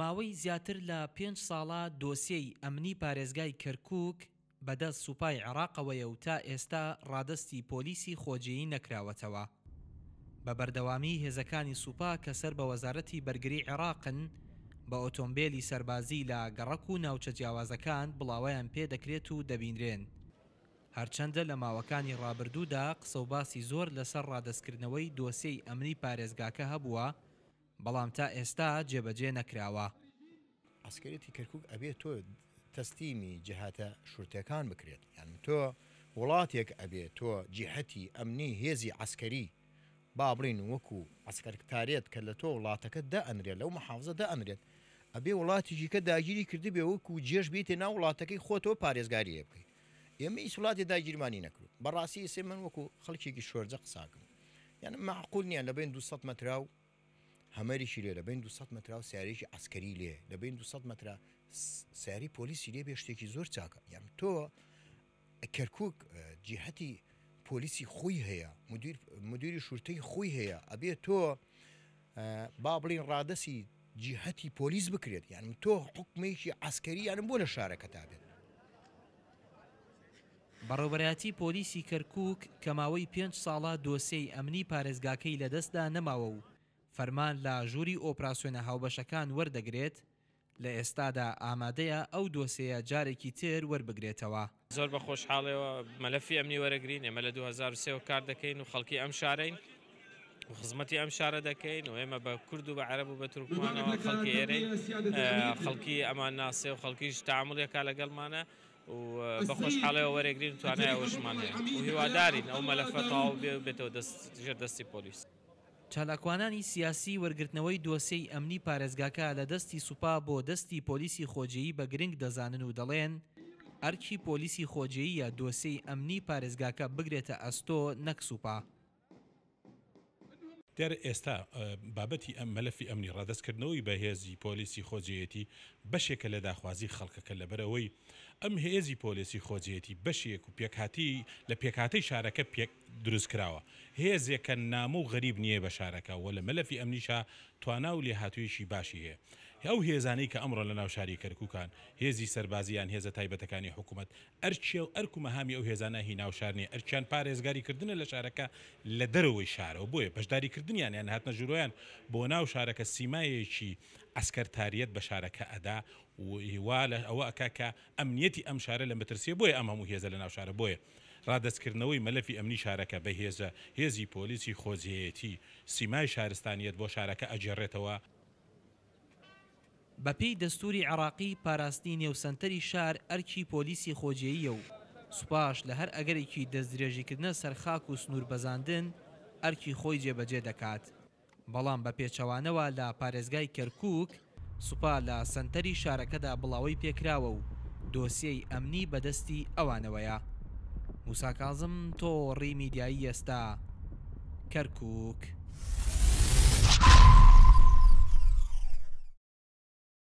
ماوەی زیاتر لە پێنج ساڵە دۆسیەی ئەمنی پارێزگای کەرکک بەدەست سوپای عراقەوەیە و تا ئێستا ڕادستی پۆلیسی خۆجیی نەکراوەتەوە. بە بەردەوامی هێزەکانی سوپا کە سەر بە وەزارەتی بەرگری عێراقن بە ئۆتۆمبیلی سەربازی لە گەڕک و ناوچە جیاوازەکان بڵاوەیان پێدەکرێت و دەبیندرێن. هەرچەندە لە ماوەکانی ڕابردوودا قسەوباسی زۆر لەسەر ڕادستکردنەوەی دۆسیەی ئەمنی پارێزگاکە هەبووە، بەڵام تا ئێستا جێبەجێ نەکراوە ئەسکرێتی کەرکک ئەبێت تۆ تەستیمی جهاتە شورتەکان بکرێت یان تۆ وڵاتێک ئەبێت تۆ جیهەتی ئەمنی هێزی عسکەری با بڵین وەکو ئەسکەرکتارێت کە لە تۆ وڵاتەکە دە ئەنرێت لەو محافزە دە ئەنرێت ئەبێ وڵاتیژی کە داگیری کردی بێ وەکو جێش بیتێ ناو وڵاتەکەی خۆتۆ پارێزگاریە بکەیت ئێمە ئیسوڵاتی داگیرمانی نەکرد بەڕاستی سێ من وەکو خەڵکێکی شوێرجە قساکەم یعنی معقول نییە لە بین 200 مترا و هەمەریشی لێ لە بین 200 مترا و سیارێکی ئەسکەری لێ لە بین 200 مترا سیاری پۆلیسی لێ بێ شتێکی زۆر چاکە یام تۆ کەرکک جیهەتی پۆلیسی خۆی هەیە مدیری شورتەی خۆی هەیە ئەبێ تۆ با بڵین ڕادەسی جیهەتی پۆلیس بکرێت یانم تۆ حکمێکی ئەسکەری یانم بۆ لە شارەکە تا بێت بەڕێوبەتی پۆلیسی کەرکک کەماوەی پێنج ساڵە دۆسەی ئەمنی پارێزگاکەی لەدەستدا نەماوە و فەرمان لە ژووری ئۆپراسسیۆنە هاوبەشەکان وەردەگرێت لە ئێستادا ئامادەیە ئەو دۆسەیە جارێکی تر وەربگرێتەوە زۆر بە خۆشحاڵەوە مەلەفی ئەمنی وەرەگرین ئێمە لە 2023 کار دەکەین و خەڵکی ئەم شارەین و خزمەتی ئەم شارە دەکەین و ئێمە بە کورد و بە عرب و بە تورکمانەوە خەڵکی ئێرەی خەڵکی ئەمان ناسێ و خەڵکیش تعاملێکا لەگەڵمانە و بە خۆشحاڵەوە وەرەگرین توانای ئەوشمان و هیوادارین ئەو مەلەفە تاو بێ بێتەوە دەست ژێر دەستی پۆلیس. چالاکوانانی سیاسی وەرگرتنەوەی دۆسیەی ئەمنی پارێزگاکە لە دەستی سوپا بۆ دەستی پۆلیسی خۆجێی بە گرنگ دەزانن و دەڵێن ئەرکی پۆلیسی خۆجێی یا دۆسیەی ئەمنی پارێزگاکە بگرێتە ئەستۆ نەک سوپا. دیار ئێستا بابەتی ئەم مەلەفی ئەمنی ڕادستکردنەوەی بەهێزی پۆلیسی خۆجیەتی بەشێکە لە داخوازی خەڵکەکە لەبەرەوەی ئەم هێزی پۆلیسی خۆجێتی بەشێک و پێکهاتی لە پێکاتی شارەکە دروست کراوە هێزێکە نام و غەریب نییە بە شارەکە و لە مەلەفی ئەمنیشا توانا و لێهاتوویشی باشی هەیە ئەو هێزانەی کە ئەمڕۆ لە ناو شاری کەرککان هێزی سەربازیان هێزە تایبەتەکانی حکوومەت ئەرچی و ئەرکومەهامی ئەو هێزانە هی ناوشارنی ئەرچیان پارێزگاریکردنە لە شارەکە لە دەرەوەی شارەوە بۆیە بەشداریکردنیان یان هاتنە ژورۆیان بۆ ناو شارەکە سیمایەکی ئەسکەرتاریەت بە شارەکە ئەدا وا لە ئەوە ئەکاکە ئەمنیەتی ئەم شارە لە مەترسیە بۆیە ئەم هەموو هێزە لە ناو شارە بۆیە. ڕادستکردنەوەی مەلەفی ئەمنی شارەکە بەهێزە هێزی پۆلیسی خۆزیەتی سیمای شارستانیت بۆ شارەکە ئەجێڕێتەوە بە پێی دەستوری عراقی پاراستنی نێوسنتەری شار ئەرکی پۆلیسی خۆجێیە و سوپاش لە هەر ئەگەرێکی دەستدرێژیکردنە سەرخاک و سنوور بەزاندن ئەرکی خۆی جێبەجێ دەکات بەڵام بە پێچەوانەوە لە پارێزگای کەرکک سوپا لە سنتەری شارەکەدا بڵاوی پێکراوە و دۆسیەی ئەمنی بەدەستی ئەوانەوەیە موساکازم تۆڕی میدیایی ئێستا کەرکک.